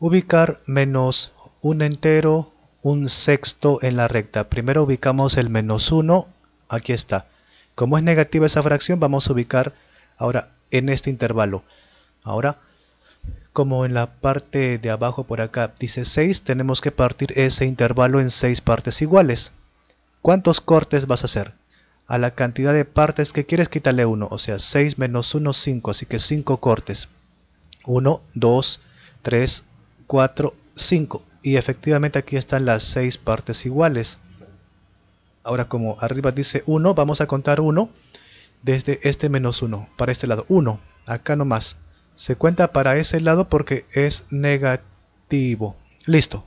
Ubicar menos un entero, un sexto en la recta. Primero ubicamos el menos 1, aquí está. Como es negativa esa fracción, vamos a ubicar ahora en este intervalo. Ahora, como en la parte de abajo por acá dice 6, tenemos que partir ese intervalo en 6 partes iguales. ¿Cuántos cortes vas a hacer? A la cantidad de partes que quieres quítale 1, o sea 6 menos 1, 5, así que 5 cortes. 1, 2, 3, 4, 5 y efectivamente aquí están las 6 partes iguales ahora como arriba dice 1 vamos a contar 1 desde este menos 1 para este lado 1 acá nomás se cuenta para ese lado porque es negativo listo